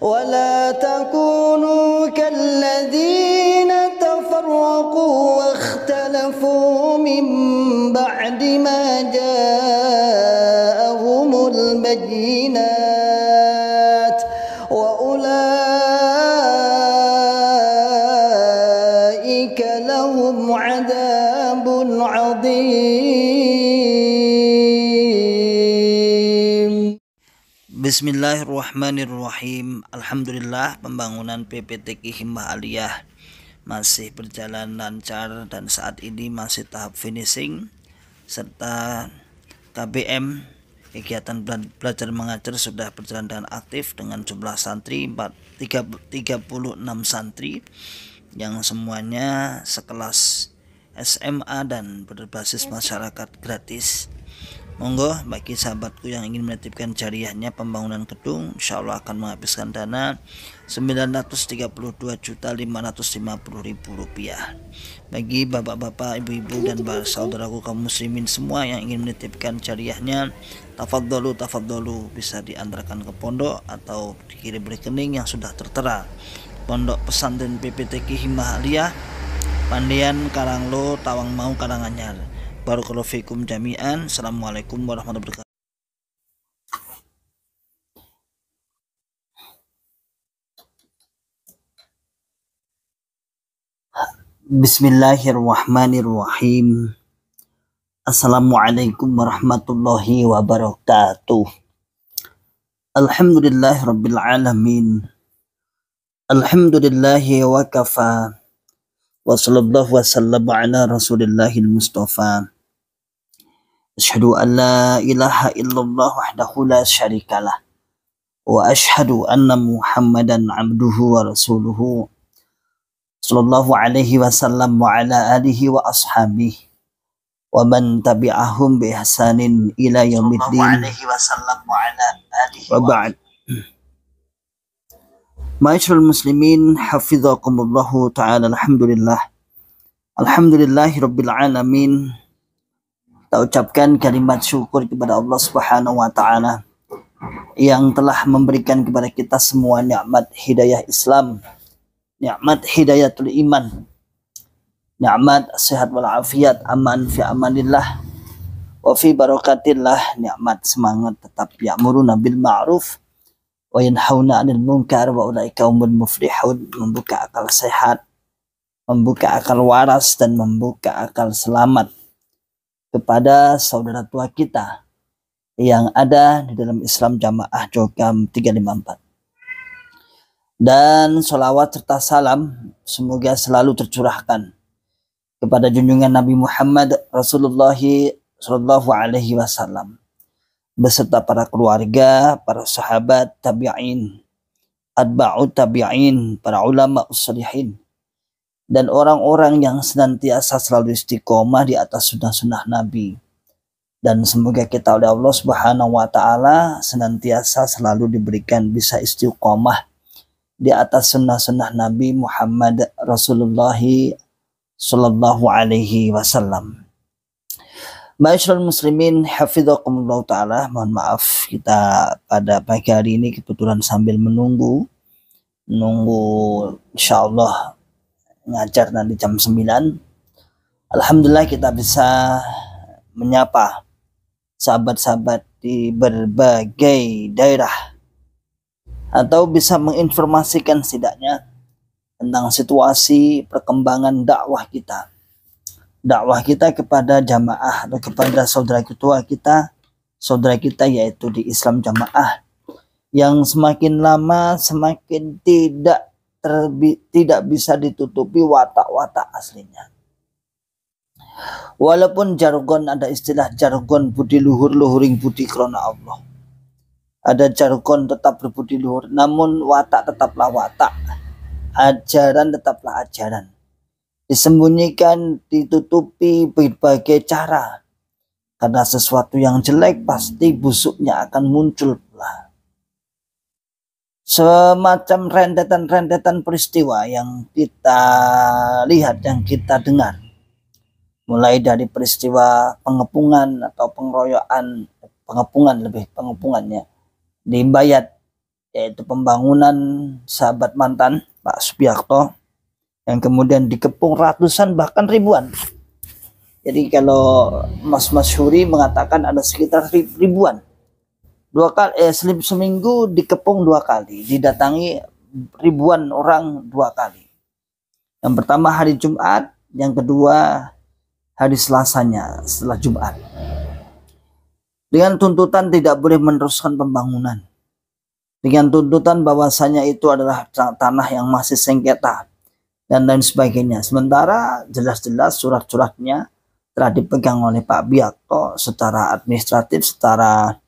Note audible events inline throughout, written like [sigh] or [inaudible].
ولا تكونوا كالذين تفرقوا واختلفوا من بعد ما جاءوا Bismillahirrahmanirrahim. Alhamdulillah pembangunan PPTK Himbah Aliyah masih berjalan lancar dan saat ini masih tahap finishing serta KBM kegiatan belajar mengajar sudah berjalan dan aktif dengan jumlah santri 4, 3, 36 santri yang semuanya sekelas SMA dan berbasis masyarakat gratis. Monggo bagi sahabatku yang ingin menitipkan jariahnya pembangunan gedung insya Allah akan menghabiskan dana 932.550.000 rupiah bagi bapak-bapak, ibu-ibu dan saudaraku kaum muslimin semua yang ingin menitipkan jariahnya tafak dolu bisa diantarkan ke pondok atau dikirim rekening yang sudah tertera Pondok Pesantren PPTK Himah Aliyah Pandian Karanglo Tawangmau Karanganyar Barakallahu fikum jami'an. Assalamualaikum warahmatullahi wabarakatuh. Bismillahirrahmanirrahim. Assalamualaikum warahmatullahi wabarakatuh. Alhamdulillah rabbil alamin. Alhamdulillah wa kafa. Wa sallallahu أشهد أن لا إله إلا الله وحده لا شريك له وأشهد أن محمدا عبده ورسوله صلى الله عليه وسلم وعلى آله وأصحابه ومن تبعهم بإحسان إلى يوم الدين عليه وسلم وعلى آله وبعد معاشر المسلمين حفظكم الله تعالى الحمد لله الحمد لله رب العالمين kita ucapkan kalimat syukur kepada Allah Subhanahu wa taala yang telah memberikan kepada kita semua nikmat hidayah Islam, nikmat hidayatul iman, nikmat sehat wal afiat, aman fi amanillah, wa fi barakatillah, nikmat semangat tetap ya'muruna bil ma'ruf wa yanhauna 'anil munkar wa ulaika humul muflihun, membuka akal sehat, membuka akal waras dan membuka akal selamat kepada saudara tua kita yang ada di dalam Islam Jamaah Jogam 354. Dan sholawat serta salam semoga selalu tercurahkan kepada junjungan Nabi Muhammad Rasulullah Shallallahu Alaihi Wasallam beserta para keluarga, para sahabat, tabi'in, atba'u tabi'in, para ulama usalihin, dan orang-orang yang senantiasa selalu istiqomah di atas sunnah-sunnah Nabi. Dan semoga kita oleh Allah Subhanahu wa taala senantiasa selalu diberikan bisa istiqomah di atas sunnah-sunnah Nabi Muhammad Rasulullah Sallallahu alaihi wasallam. Ma'asyiral muslimin hafizakumullah taala, mohon maaf kita pada pagi hari ini kebetulan sambil menunggu nunggu insyaallah ngajar nanti jam 9 Alhamdulillah kita bisa menyapa sahabat-sahabat di berbagai daerah atau bisa menginformasikan setidaknya tentang situasi perkembangan dakwah kita dakwah kita kepada jamaah atau kepada saudara ketua kita saudara kita yaitu di Islam jamaah yang semakin lama semakin tidak terbi, tidak bisa ditutupi watak-watak aslinya. Walaupun jargon ada istilah jargon budi luhur luhuring budi krona Allah. Ada jargon tetap berbudi luhur, namun watak tetaplah watak. Ajaran tetaplah ajaran. Disembunyikan, ditutupi berbagai cara. Karena sesuatu yang jelek pasti busuknya akan muncul pula semacam rentetan-rentetan peristiwa yang kita lihat, yang kita dengar. Mulai dari peristiwa pengepungan atau pengeroyokan, pengepungan lebih pengepungannya, di Bayat, yaitu pembangunan sahabat mantan Pak Supiakto, yang kemudian dikepung ratusan bahkan ribuan. Jadi kalau Mas Mas Huri mengatakan ada sekitar ribuan dua kali eh, selip seminggu dikepung dua kali didatangi ribuan orang dua kali yang pertama hari Jumat yang kedua hari Selasanya setelah Jumat dengan tuntutan tidak boleh meneruskan pembangunan dengan tuntutan bahwasanya itu adalah tanah yang masih sengketa dan lain sebagainya sementara jelas-jelas surat-suratnya telah dipegang oleh Pak Biakto secara administratif secara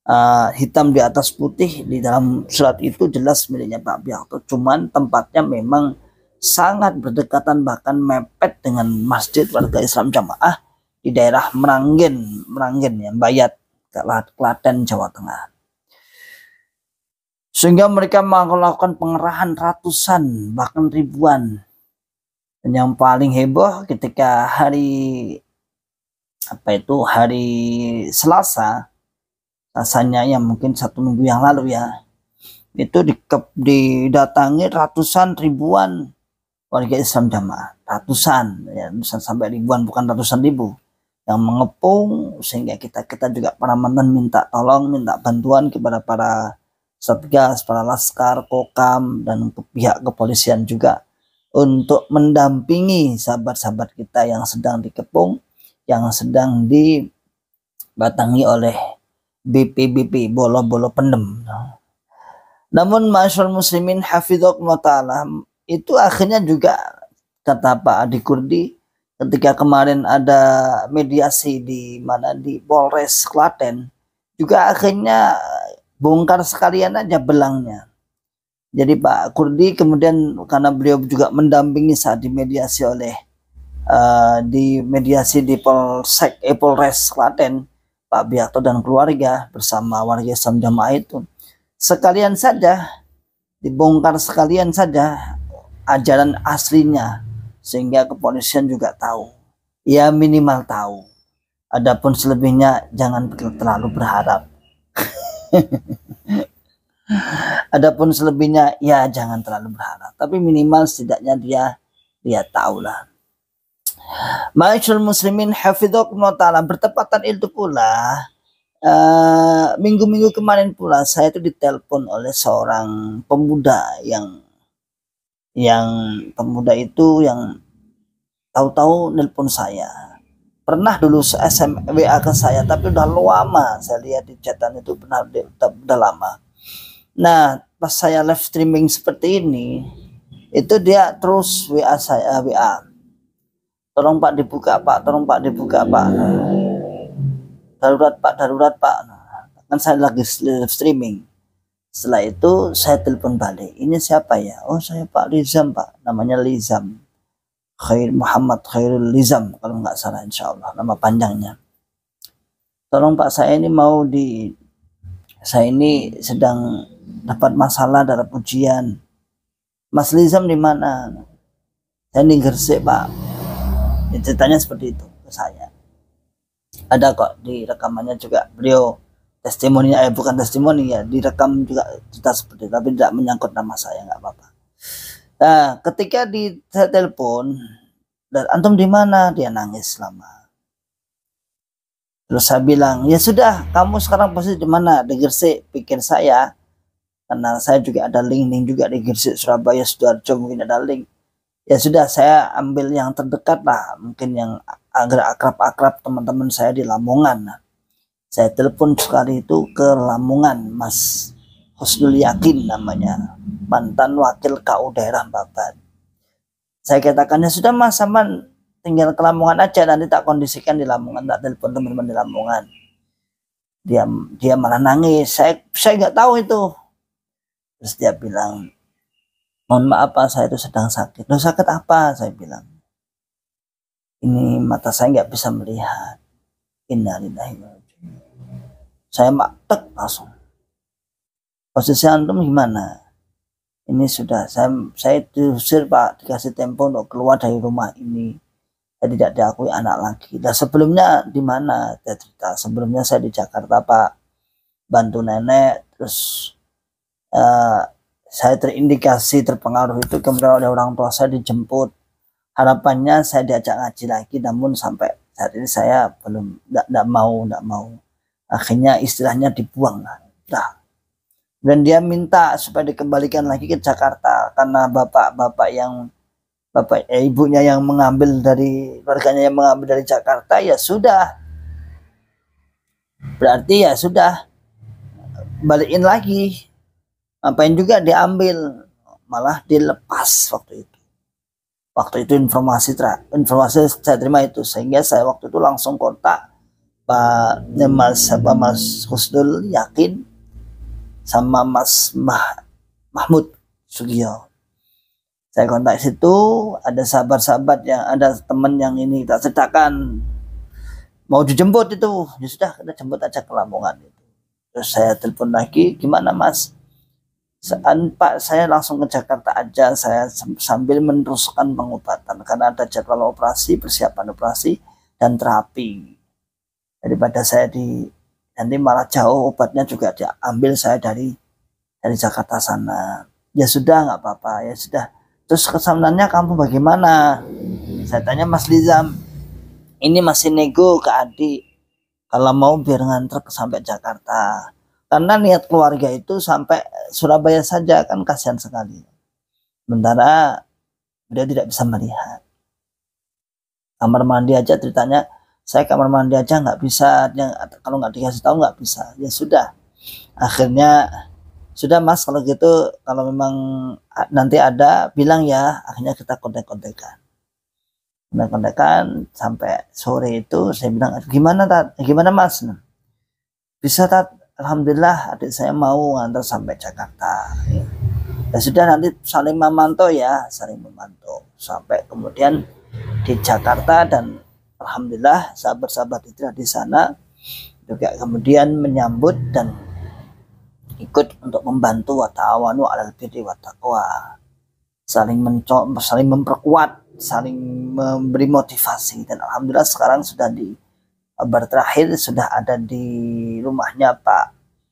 Eh, hitam di atas putih di dalam surat itu jelas miliknya Pak Biakto. Cuman tempatnya memang sangat berdekatan bahkan mepet dengan masjid warga Islam Jamaah di daerah Meranggen, Meranggen ya, Bayat, Klaten, Jawa Tengah. Sehingga mereka melakukan pengerahan ratusan bahkan ribuan. Dan yang paling heboh ketika hari apa itu hari Selasa rasanya ya mungkin satu minggu yang lalu ya itu di, didatangi ratusan ribuan warga Islam jamaah ratusan ya bisa sampai ribuan bukan ratusan ribu yang mengepung sehingga kita kita juga para mantan minta tolong minta bantuan kepada para satgas para laskar kokam dan pihak kepolisian juga untuk mendampingi sahabat-sahabat kita yang sedang dikepung yang sedang dibatangi oleh BP-BP, bolo-bolo pendem. Namun masyur muslimin hafidhullah ta'ala itu akhirnya juga kata Pak Adi Kurdi ketika kemarin ada mediasi di mana di Polres Klaten juga akhirnya bongkar sekalian aja belangnya. Jadi Pak Kurdi kemudian karena beliau juga mendampingi saat mediasi oleh uh, di mediasi di Polsek eh, Polres Klaten Pak biato dan keluarga bersama warga Islam jamaah itu sekalian saja dibongkar sekalian saja ajaran aslinya sehingga kepolisian juga tahu ya minimal tahu adapun selebihnya jangan terlalu berharap [laughs] adapun selebihnya ya jangan terlalu berharap tapi minimal setidaknya dia dia tahulah Ma'asyur muslimin hafizakumullah ta'ala bertepatan itu pula eh, minggu-minggu uh, kemarin pula saya itu ditelepon oleh seorang pemuda yang yang pemuda itu yang tahu-tahu nelpon saya pernah dulu SMWA ke saya tapi udah lama saya lihat di chatan itu pernah udah lama nah pas saya live streaming seperti ini itu dia terus WA saya WA tolong pak dibuka pak tolong pak dibuka pak darurat pak darurat pak kan saya lagi live streaming setelah itu saya telepon balik ini siapa ya oh saya pak Lizam pak namanya Lizam Khair Muhammad Khairul Lizam kalau nggak salah insya Allah nama panjangnya tolong pak saya ini mau di saya ini sedang dapat masalah dalam ujian Mas Lizam di mana saya di Gresik pak ceritanya seperti itu ke saya ada kok di rekamannya juga beliau testimoninya eh bukan testimoni ya direkam juga cerita seperti itu, tapi tidak menyangkut nama saya nggak apa-apa nah ketika di telepon dan antum di mana dia nangis lama terus saya bilang ya sudah kamu sekarang posisi di mana di Gresik pikir saya karena saya juga ada link link juga di Gersik Surabaya Sidoarjo mungkin ada link ya sudah saya ambil yang terdekat lah mungkin yang agak akrab-akrab teman-teman saya di Lamongan saya telepon sekali itu ke Lamongan Mas Husnul Yakin namanya mantan wakil KU daerah Babat saya katakannya sudah Mas Saman tinggal ke Lamongan aja nanti tak kondisikan di Lamongan tak telepon teman-teman di Lamongan dia dia malah nangis saya saya nggak tahu itu terus dia bilang mohon maaf pak saya itu sedang sakit lo sakit apa saya bilang ini mata saya nggak bisa melihat innalillahi saya maktek langsung posisi antum gimana ini sudah saya saya diusir pak dikasih tempo untuk keluar dari rumah ini saya tidak diakui anak lagi dan sebelumnya di mana saya cerita sebelumnya saya di Jakarta pak bantu nenek terus uh, saya terindikasi terpengaruh itu kemudian oleh orang tua saya dijemput harapannya saya diajak ngaji lagi namun sampai saat ini saya belum tidak mau tidak mau akhirnya istilahnya dibuang lah nah. dan dia minta supaya dikembalikan lagi ke Jakarta karena bapak-bapak yang bapak ya, ibunya yang mengambil dari warganya yang mengambil dari Jakarta ya sudah berarti ya sudah balikin lagi ngapain juga diambil malah dilepas waktu itu waktu itu informasi tra, informasi saya terima itu sehingga saya waktu itu langsung kontak Pak Mas Pak Mas Husdul yakin sama Mas Mah, Mahmud Sugio saya kontak situ ada sahabat-sahabat yang ada teman yang ini tak ceritakan mau dijemput itu ya sudah kita jemput aja ke Lamongan itu terus saya telepon lagi gimana Mas Pak saya langsung ke Jakarta aja saya sambil meneruskan pengobatan karena ada jadwal operasi persiapan operasi dan terapi daripada saya di nanti malah jauh obatnya juga diambil saya dari dari Jakarta sana ya sudah nggak apa-apa ya sudah terus kesamnannya kamu bagaimana saya tanya Mas Lizam ini masih nego ke Adi kalau mau biar nganter sampai Jakarta karena niat keluarga itu sampai Surabaya saja kan kasihan sekali. Sementara dia tidak bisa melihat. Kamar mandi aja ceritanya saya kamar mandi aja nggak bisa yang kalau nggak dikasih tahu nggak bisa ya sudah akhirnya sudah mas kalau gitu kalau memang nanti ada bilang ya akhirnya kita kontek kontekan kontek kontekkan sampai sore itu saya bilang gimana tat gimana mas bisa tat Alhamdulillah adik saya mau ngantar sampai Jakarta. Ya. ya. sudah nanti saling memantau ya, saling memantau sampai kemudian di Jakarta dan alhamdulillah sahabat-sahabat itu di sana juga kemudian menyambut dan ikut untuk membantu watawanu alal birri watakwa saling menco saling memperkuat saling memberi motivasi dan alhamdulillah sekarang sudah di kabar terakhir sudah ada di rumahnya Pak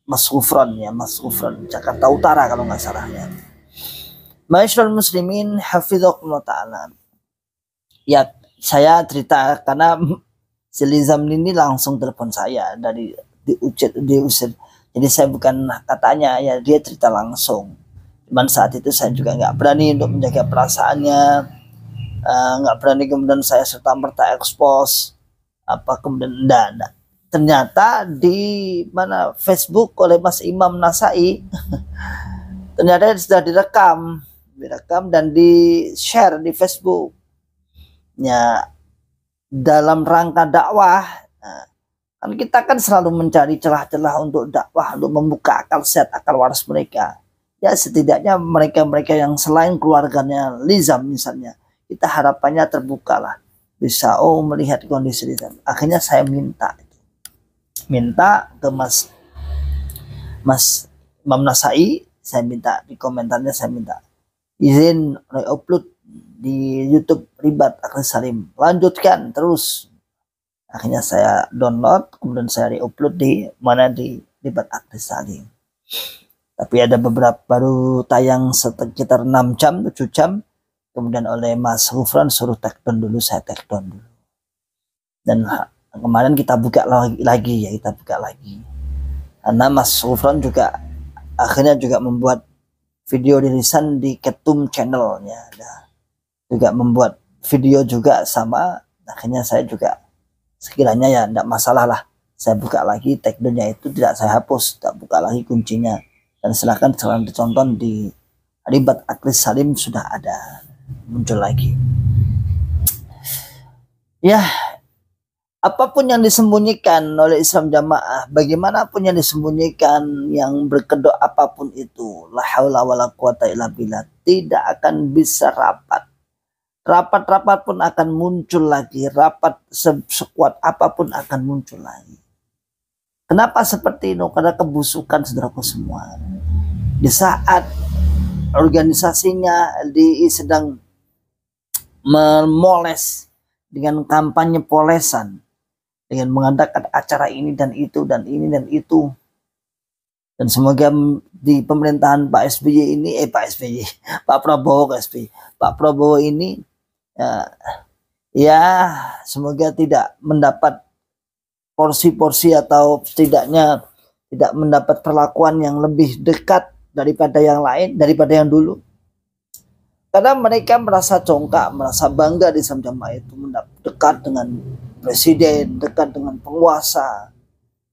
Mas Gufron ya Mas Gufron Jakarta Utara kalau nggak salah ya Masyarakat muslimin hafizahullah ta'ala ya saya cerita karena Selizam ini langsung telepon saya dari di diusir jadi saya bukan katanya ya dia cerita langsung cuman saat itu saya juga nggak berani untuk menjaga perasaannya eh, nggak uh, berani kemudian saya serta merta expose apa kemudian enggak, enggak. ternyata di mana Facebook oleh Mas Imam Nasai [laughs] ternyata sudah direkam direkam dan di share di Facebook ya dalam rangka dakwah nah, kan kita kan selalu mencari celah-celah untuk dakwah untuk membuka akal sehat akal waras mereka ya setidaknya mereka-mereka yang selain keluarganya Liza misalnya kita harapannya terbukalah bisa oh melihat kondisi di sana akhirnya saya minta minta ke mas mas Imam Nasai saya minta di komentarnya saya minta izin upload di YouTube Ribat Akhir Salim lanjutkan terus akhirnya saya download kemudian saya re upload di mana di Ribat Akhir Salim tapi ada beberapa baru tayang sekitar 6 jam 7 jam kemudian oleh Mas Rufran suruh tekton dulu saya tekton dulu dan kemarin kita buka lagi, lagi ya kita buka lagi karena Mas Rufran juga akhirnya juga membuat video rilisan di Ketum channelnya nah, juga membuat video juga sama akhirnya saya juga sekiranya ya tidak masalah lah saya buka lagi take itu tidak saya hapus tidak buka lagi kuncinya dan silahkan jalan ditonton di Ribat Akris Salim sudah ada muncul lagi. Ya, apapun yang disembunyikan oleh Islam jamaah, bagaimanapun yang disembunyikan, yang berkedok apapun itu, la haula wala quwata illa billah, tidak akan bisa rapat. Rapat-rapat pun akan muncul lagi, rapat sekuat apapun akan muncul lagi. Kenapa seperti itu? Karena kebusukan saudaraku semua. Di saat organisasinya di sedang memoles dengan kampanye polesan dengan mengadakan acara ini dan itu dan ini dan itu dan semoga di pemerintahan Pak SBY ini eh Pak SBY [laughs] Pak Prabowo Pak SBY Pak Prabowo ini ya, ya semoga tidak mendapat porsi-porsi atau setidaknya tidak mendapat perlakuan yang lebih dekat daripada yang lain daripada yang dulu karena mereka merasa congkak, merasa bangga di saat jamaah itu dekat dengan presiden, dekat dengan penguasa.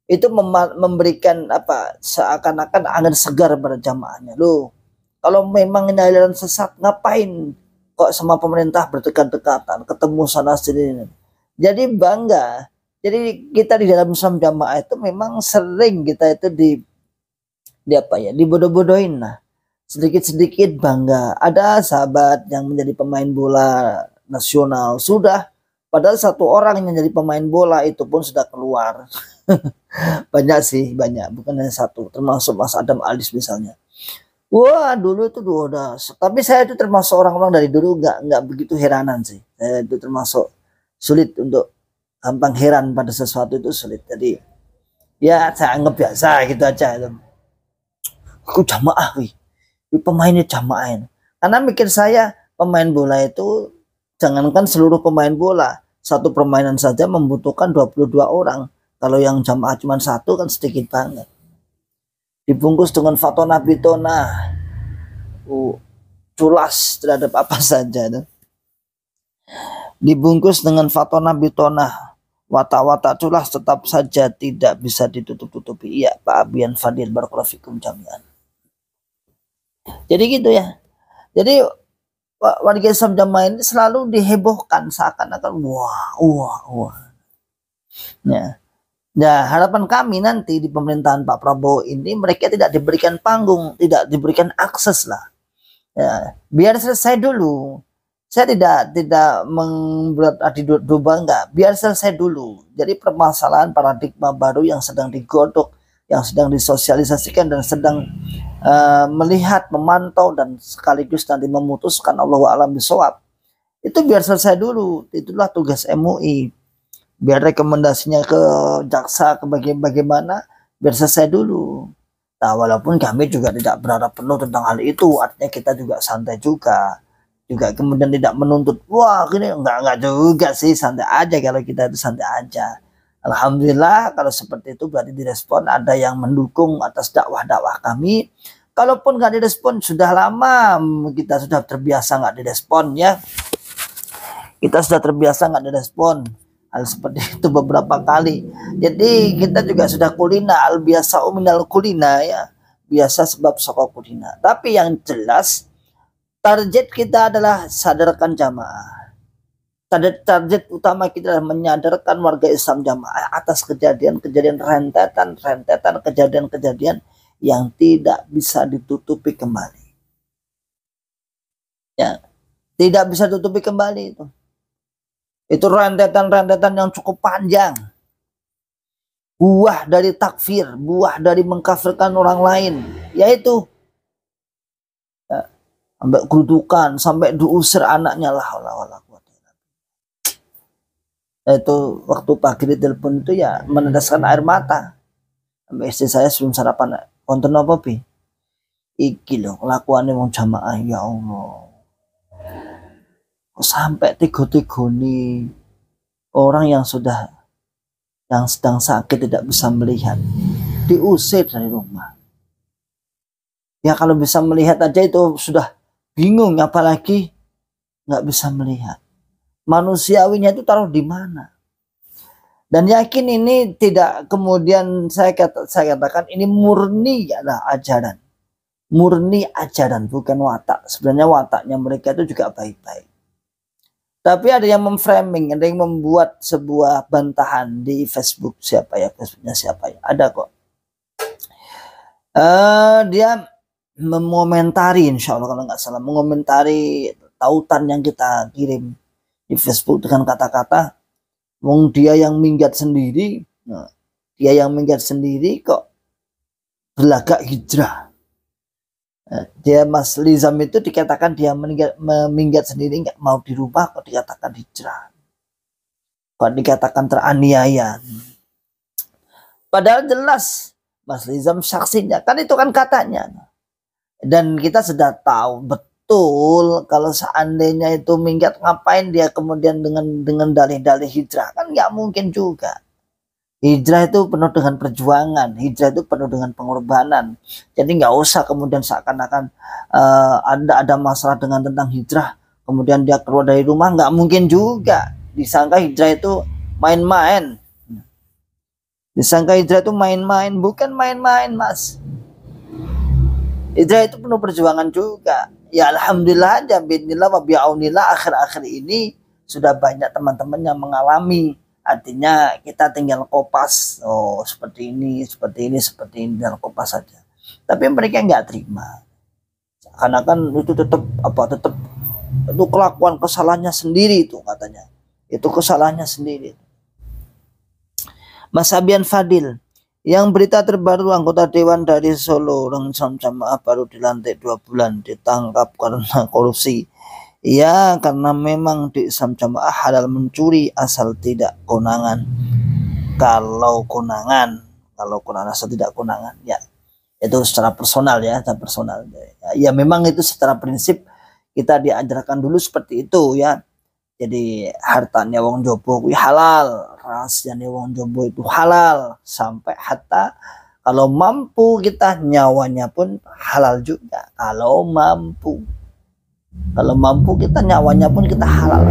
Itu memberikan apa seakan-akan angin segar pada jamaahnya. Loh, kalau memang ini aliran sesat, ngapain kok sama pemerintah berdekat-dekatan, ketemu sana sini. Jadi bangga. Jadi kita di dalam Islam jamaah itu memang sering kita itu di, di apa ya, dibodoh-bodohin lah sedikit-sedikit bangga. Ada sahabat yang menjadi pemain bola nasional sudah, padahal satu orang yang menjadi pemain bola itu pun sudah keluar. [laughs] banyak sih, banyak, bukan hanya satu, termasuk Mas Adam Alis misalnya. Wah dulu itu dua udah, tapi saya itu termasuk orang-orang dari dulu nggak nggak begitu heranan sih. Saya itu termasuk sulit untuk gampang heran pada sesuatu itu sulit. Jadi ya saya anggap biasa gitu aja. Aku jamaah wih pemainnya jam Karena mikir saya pemain bola itu jangankan seluruh pemain bola, satu permainan saja membutuhkan 22 orang. Kalau yang jamaah cuma satu kan sedikit banget. Dibungkus dengan fatona bitona. Uh, culas terhadap apa [laughs] saja. Dibungkus dengan fatona bitona. Watak-watak culas tetap saja tidak bisa ditutup-tutupi. Iya, Pak Abian Fadil Barakafikum Jamiah jadi gitu ya. Jadi warga Islam jamaah ini selalu dihebohkan seakan-akan wah, wah, wah. Ya. Nah, harapan kami nanti di pemerintahan Pak Prabowo ini mereka tidak diberikan panggung, tidak diberikan akses lah. Ya, biar selesai dulu. Saya tidak tidak membuat adi dua enggak, biar selesai dulu. Jadi permasalahan paradigma baru yang sedang digodok yang sedang disosialisasikan dan sedang uh, melihat, memantau dan sekaligus nanti memutuskan Allah alam bisawab. Itu biar selesai dulu. Itulah tugas MUI. Biar rekomendasinya ke jaksa ke bagaimana biar selesai dulu. Nah, walaupun kami juga tidak berharap penuh tentang hal itu, artinya kita juga santai juga. Juga kemudian tidak menuntut, wah ini enggak, enggak juga sih, santai aja kalau kita itu santai aja. Alhamdulillah kalau seperti itu berarti direspon ada yang mendukung atas dakwah-dakwah kami. Kalaupun nggak direspon sudah lama mm, kita sudah terbiasa nggak direspon ya. Kita sudah terbiasa nggak direspon hal seperti [laughs] itu beberapa kali. Jadi kita juga sudah kulina al biasa uminal kulina ya. Biasa sebab sokok kulina. Tapi yang jelas target kita adalah sadarkan jamaah. Target, target utama kita adalah menyadarkan warga Islam jamaah atas kejadian-kejadian rentetan, rentetan kejadian-kejadian yang tidak bisa ditutupi kembali. Ya, tidak bisa tutupi kembali itu. Itu rentetan-rentetan yang cukup panjang. Buah dari takfir, buah dari mengkafirkan orang lain, yaitu ya, sampai kerudukan, sampai diusir anaknya lah, lah, lah itu waktu pagi ditelepon itu ya meneteskan air mata sampai istri saya sebelum sarapan konten apa bi iki loh kelakuannya mau jamaah ya Allah kok sampai tiga-tiga nih orang yang sudah yang sedang sakit tidak bisa melihat diusir dari rumah ya kalau bisa melihat aja itu sudah bingung apalagi nggak bisa melihat manusiawinya itu taruh di mana dan yakin ini tidak kemudian saya kata, saya katakan ini murni adalah ajaran murni ajaran bukan watak sebenarnya wataknya mereka itu juga baik-baik tapi ada yang memframing ada yang membuat sebuah bantahan di Facebook siapa ya Facebooknya siapa ya ada kok uh, dia mengomentari insya Allah kalau nggak salah mengomentari tautan yang kita kirim di Facebook dengan kata-kata wong -kata, dia yang minggat sendiri nah, dia yang minggat sendiri kok berlagak hijrah nah, dia Mas Lizam itu dikatakan dia meninggal, meminggat sendiri nggak mau dirubah, kok dikatakan hijrah kok dikatakan teraniaya padahal jelas Mas Lizam saksinya kan itu kan katanya dan kita sudah tahu betul betul kalau seandainya itu minggat ngapain dia kemudian dengan dengan dalih-dalih hijrah kan nggak mungkin juga hijrah itu penuh dengan perjuangan hijrah itu penuh dengan pengorbanan jadi nggak usah kemudian seakan-akan uh, ada ada masalah dengan tentang hijrah kemudian dia keluar dari rumah nggak mungkin juga disangka hijrah itu main-main disangka hijrah itu main-main bukan main-main mas hijrah itu penuh perjuangan juga ya alhamdulillah aja binillah wa biaunillah akhir-akhir ini sudah banyak teman-teman yang mengalami artinya kita tinggal kopas oh seperti ini seperti ini seperti ini dan kopas saja tapi mereka nggak terima karena kan itu tetap apa tetap itu kelakuan kesalahannya sendiri itu katanya itu kesalahannya sendiri Mas Abian Fadil yang berita terbaru anggota dewan dari Solo Rengsam Jamaah baru dilantik dua bulan ditangkap karena korupsi. Ya karena memang di Islam Jamaah halal mencuri asal tidak konangan. Kalau konangan, kalau konangan asal tidak konangan ya itu secara personal ya, secara personal. Ya, ya memang itu secara prinsip kita diajarkan dulu seperti itu ya jadi hartanya wong jopo kuwi halal rahasia wong jopo itu halal sampai hatta kalau mampu kita nyawanya pun halal juga kalau mampu kalau mampu kita nyawanya pun kita halal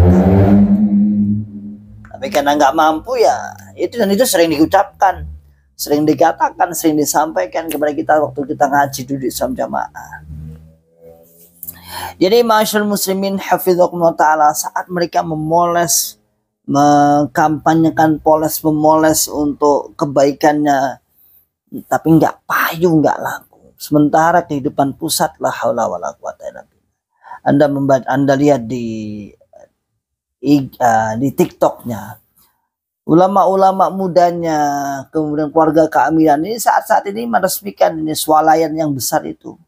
tapi karena nggak mampu ya itu dan itu sering diucapkan sering dikatakan sering disampaikan kepada kita waktu kita ngaji duduk sama jamaah jadi masyarakat muslimin hafizhukumullah ta'ala saat mereka memoles, mengkampanyekan poles memoles untuk kebaikannya, tapi nggak payu, nggak laku. Sementara kehidupan pusat lah haula wala quwata Anda membaca, Anda lihat di di TikToknya ulama-ulama mudanya, kemudian keluarga keamiran ini saat-saat ini meresmikan ini swalayan yang besar itu.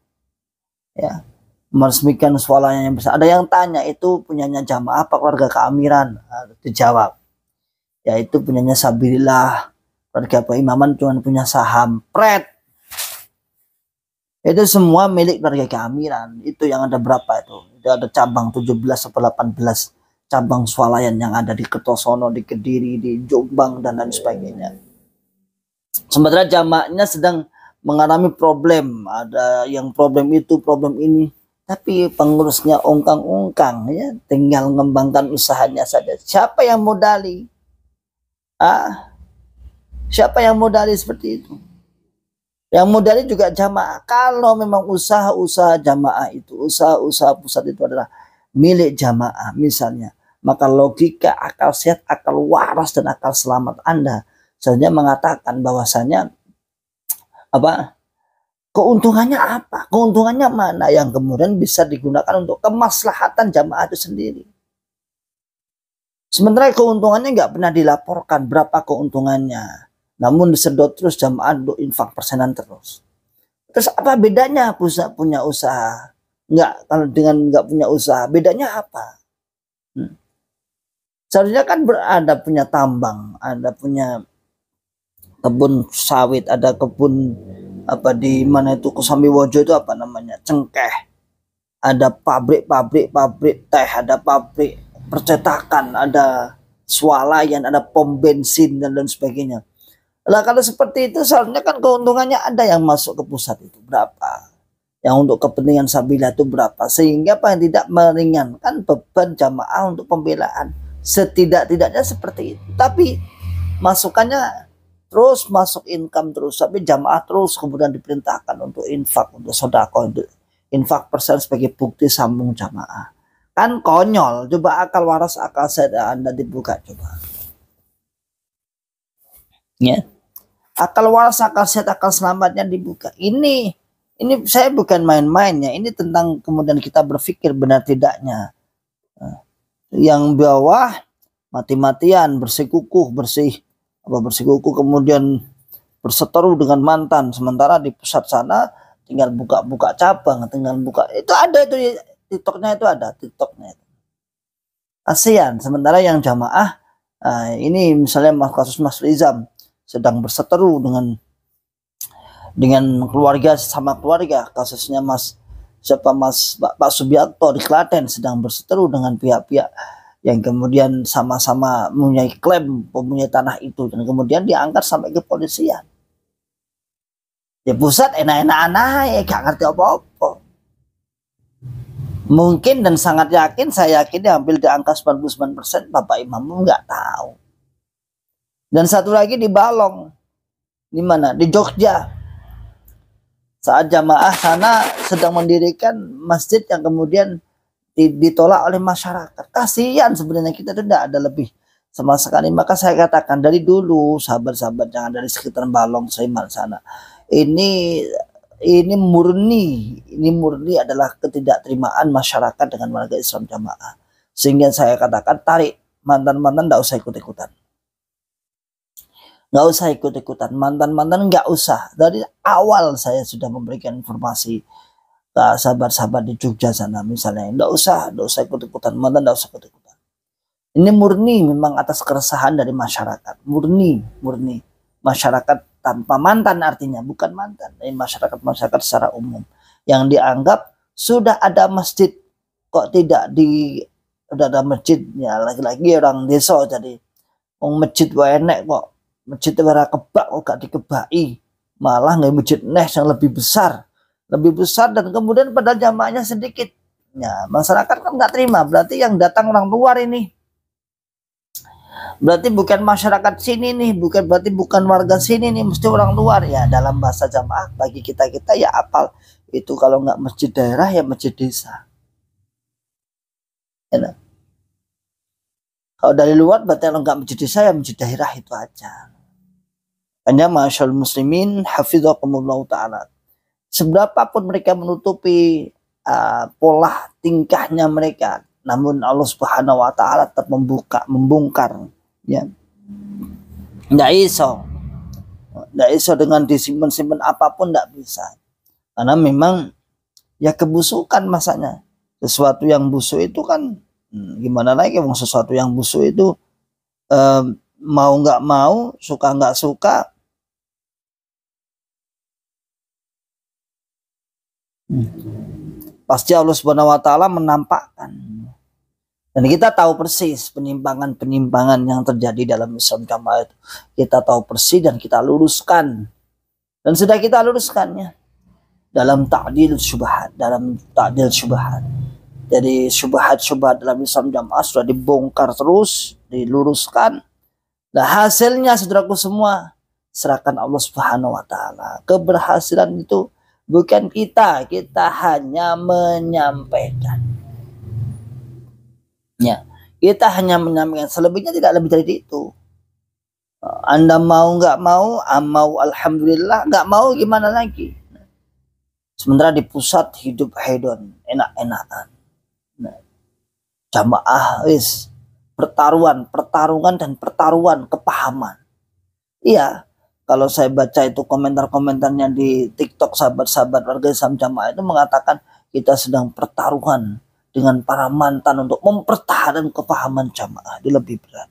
Ya meresmikan sekolahnya yang besar. Ada yang tanya itu punyanya jamaah apa keluarga keamiran? Nah, dijawab. Yaitu punyanya Sabillah Keluarga keimaman cuma punya saham. Pret. Itu semua milik keluarga keamiran. Itu yang ada berapa itu? Itu ada cabang 17 atau 18 cabang swalayan yang ada di Ketosono, di Kediri, di Jombang dan lain sebagainya. Sementara jamaknya sedang mengalami problem, ada yang problem itu, problem ini tapi pengurusnya ungkang-ungkang ya, tinggal mengembangkan usahanya saja. Siapa yang modali? Ah, siapa yang modali seperti itu? Yang modali juga jamaah. Kalau memang usaha-usaha jamaah itu, usaha-usaha pusat itu adalah milik jamaah misalnya, maka logika, akal sehat, akal waras dan akal selamat Anda sebenarnya mengatakan bahwasanya apa keuntungannya apa? Keuntungannya mana yang kemudian bisa digunakan untuk kemaslahatan jamaah itu sendiri? Sementara keuntungannya nggak pernah dilaporkan berapa keuntungannya. Namun disedot terus jamaah untuk infak persenan terus. Terus apa bedanya pusat punya usaha? Nggak, kalau dengan nggak punya usaha, bedanya apa? Hmm. Seharusnya kan berada punya tambang, ada punya kebun sawit, ada kebun apa di mana itu Kosambi Wojo itu apa namanya cengkeh ada pabrik-pabrik pabrik teh ada pabrik percetakan ada swalayan ada pom bensin dan lain sebagainya lah kalau seperti itu seharusnya kan keuntungannya ada yang masuk ke pusat itu berapa yang untuk kepentingan sabila itu berapa sehingga paling tidak meringankan beban jamaah untuk pembelaan setidak-tidaknya seperti itu tapi masukannya terus masuk income terus sampai jamaah terus kemudian diperintahkan untuk infak untuk sodako untuk infak persen sebagai bukti sambung jamaah kan konyol coba akal waras akal sehat anda dibuka coba ya akal waras akal sehat akal selamatnya dibuka ini ini saya bukan main-mainnya ini tentang kemudian kita berpikir benar tidaknya yang bawah mati-matian bersih kukuh bersih apa bersikuku kemudian berseteru dengan mantan sementara di pusat sana tinggal buka-buka cabang tinggal buka itu ada itu tiktoknya itu ada tiktoknya itu ASEAN sementara yang jamaah eh, ini misalnya mas kasus Mas Rizam sedang berseteru dengan dengan keluarga sama keluarga kasusnya Mas siapa Mas Pak Subianto di Klaten sedang berseteru dengan pihak-pihak yang kemudian sama-sama mempunyai klaim mempunyai tanah itu dan kemudian diangkat sampai ke polisian, Ya pusat enak-enak anak ya gak ngerti apa-apa. Mungkin dan sangat yakin saya yakin dia ambil di angka 99% Bapak Imam nggak tahu. Dan satu lagi di Balong. Di mana? Di Jogja. Saat jamaah sana sedang mendirikan masjid yang kemudian ditolak oleh masyarakat. Kasihan sebenarnya kita tidak ada lebih sama sekali. Maka saya katakan dari dulu sahabat-sahabat jangan dari sekitar Balong Seiman sana. Ini ini murni, ini murni adalah ketidakterimaan masyarakat dengan warga Islam jamaah. Sehingga saya katakan tarik mantan-mantan tidak usah ikut-ikutan. Nggak usah ikut-ikutan, mantan-mantan nggak usah. Dari awal saya sudah memberikan informasi sabar-sabar di Jogja sana misalnya enggak usah enggak usah ikut-ikutan mana enggak usah ikut-ikutan ini murni memang atas keresahan dari masyarakat murni murni masyarakat tanpa mantan artinya bukan mantan ini masyarakat masyarakat secara umum yang dianggap sudah ada masjid kok tidak di udah ada masjidnya lagi-lagi orang desa jadi mau masjid wae enek kok masjid ora kebak kok gak dikebai malah nggak masjid neh yang lebih besar lebih besar dan kemudian pada jamaahnya sedikit. Ya, masyarakat kan nggak terima. Berarti yang datang orang luar ini. Berarti bukan masyarakat sini nih, bukan berarti bukan warga sini nih, mesti orang luar ya. Dalam bahasa jamaah bagi kita kita ya apal itu kalau nggak masjid daerah ya masjid desa. Enak. Ya kalau dari luar berarti kalau nggak masjid desa ya masjid daerah itu aja. Hanya masyarakat muslimin hafizakumullah ta'ala. Seberapa pun mereka menutupi uh, pola tingkahnya mereka, namun Allah Subhanahu wa taala tetap membuka membongkar ya. Enggak iso. Enggak iso dengan disimpan-simpan apapun enggak bisa. Karena memang ya kebusukan masanya. Sesuatu yang busuk itu kan hmm, gimana lagi sesuatu yang busuk itu um, mau nggak mau, suka nggak suka Pasti Allah Subhanahu wa taala menampakkan. Dan kita tahu persis penimpangan-penimpangan yang terjadi dalam Islam Kamal itu. Kita tahu persis dan kita luruskan. Dan sudah kita luruskannya. Dalam takdir syubhat, dalam takdir syubhat. Jadi syubhat-syubhat dalam Islam jamaah sudah dibongkar terus, diluruskan. Nah hasilnya saudaraku semua serahkan Allah Subhanahu wa taala. Keberhasilan itu bukan kita, kita hanya menyampaikan. Ya, kita hanya menyampaikan. Selebihnya tidak lebih dari itu. Anda mau nggak mau, mau alhamdulillah, nggak mau gimana lagi. Sementara di pusat hidup hedon, enak-enakan. Nah, jamaah is pertaruhan, pertarungan dan pertaruhan kepahaman. Iya, kalau saya baca itu komentar-komentarnya di TikTok sahabat-sahabat warga Islam Jamaah itu mengatakan kita sedang pertaruhan dengan para mantan untuk mempertahankan kepahaman jamaah di lebih berat.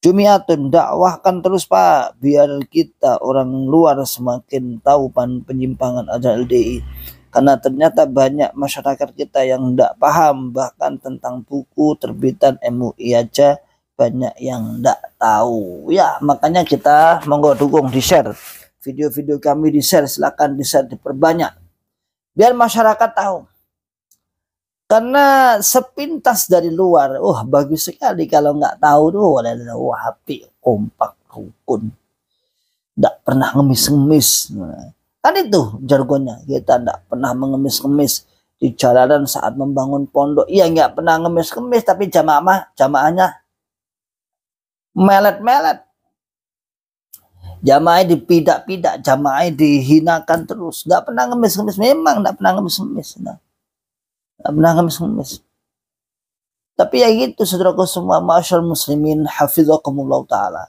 Jumiatun dakwahkan terus Pak biar kita orang luar semakin tahu pan penyimpangan ada LDI karena ternyata banyak masyarakat kita yang tidak paham bahkan tentang buku terbitan MUI aja banyak yang tidak tahu ya makanya kita monggo dukung di share video-video kami di share silahkan di share diperbanyak biar masyarakat tahu karena sepintas dari luar wah oh, bagus sekali kalau nggak tahu tuh oh, wahabi kompak rukun tidak pernah ngemis-ngemis kan itu jargonnya kita tidak pernah mengemis-ngemis di jalanan saat membangun pondok iya nggak pernah ngemis-ngemis tapi jamaah jamaahnya melet-melet. Jamaah dipidak-pidak, jamaah dihinakan terus. Nggak pernah ngemis-ngemis, memang nggak pernah ngemis-ngemis. Nah, nggak, nah. pernah ngemis-ngemis. Tapi ya gitu, saudaraku semua, masyarakat muslimin, kemulau ta'ala.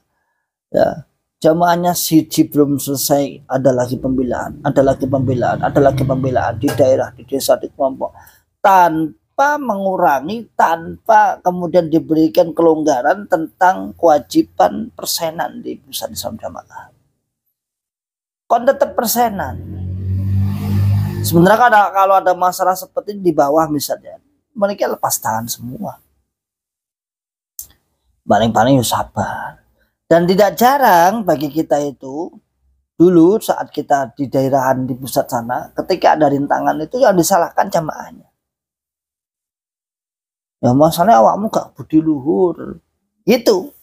Ya, jamaahnya siji belum selesai, ada lagi pembelaan, ada lagi pembelaan, ada lagi pembelaan di daerah, di desa, di kelompok. Tanpa tanpa mengurangi, tanpa kemudian diberikan kelonggaran tentang kewajiban persenan di pusat Islam Jamaah. Kon tetap persenan. Sebenarnya kan kalau ada, masalah seperti di bawah misalnya, mereka lepas tangan semua. Paling-paling ya sabar. Dan tidak jarang bagi kita itu, dulu saat kita di daerahan di pusat sana, ketika ada rintangan itu yang disalahkan jamaahnya Ya masalahnya awakmu gak budi luhur. Itu.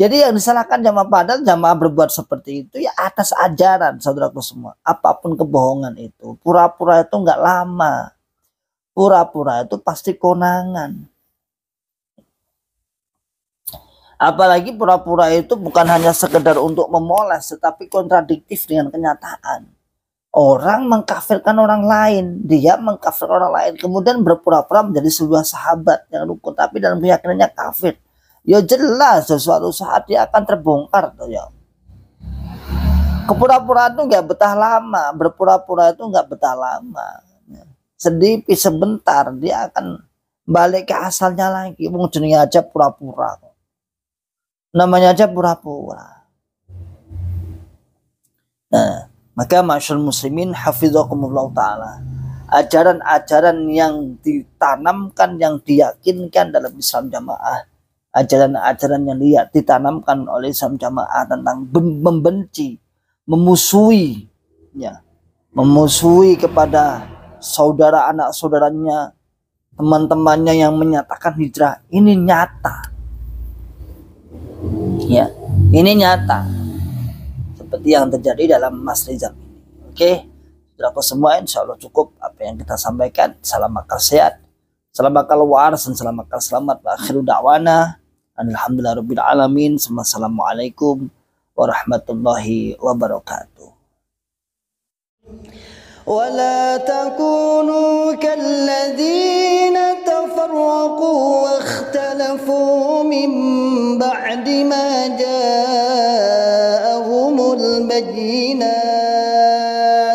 Jadi yang disalahkan jamaah padat, jamaah berbuat seperti itu ya atas ajaran saudaraku semua. Apapun kebohongan itu. Pura-pura itu nggak lama. Pura-pura itu pasti konangan. Apalagi pura-pura itu bukan hanya sekedar untuk memoles, tetapi kontradiktif dengan kenyataan orang mengkafirkan orang lain, dia mengkafir orang lain, kemudian berpura-pura menjadi sebuah sahabat yang rukun, tapi dalam keyakinannya kafir. Ya jelas, sesuatu saat dia akan terbongkar tuh ya. kepura pura itu nggak betah lama, berpura-pura itu nggak betah lama. Sedih sebentar dia akan balik ke asalnya lagi. mungkin aja pura-pura. Namanya aja pura-pura. Nah, maka masyarakat muslimin hafizahumullah ta'ala. Ajaran-ajaran yang ditanamkan, yang diyakinkan dalam Islam jamaah. Ajaran-ajaran yang ditanamkan oleh Islam jamaah tentang membenci, memusuhi. Ya. Memusuhi kepada saudara anak saudaranya, teman-temannya yang menyatakan hijrah. Ini nyata. Ya, ini nyata seperti yang terjadi dalam Mas Rizal ini. Oke, Sudah semua insya Allah cukup apa yang kita sampaikan. Salam akal sehat, salam akal waras, dan salam akal selamat. Akhiru da'wana. Alhamdulillah Rabbil Alamin. Assalamualaikum warahmatullahi wabarakatuh. ولا تكونوا كالذين تفرقوا واختلفوا من بعد ما جاءهم البينات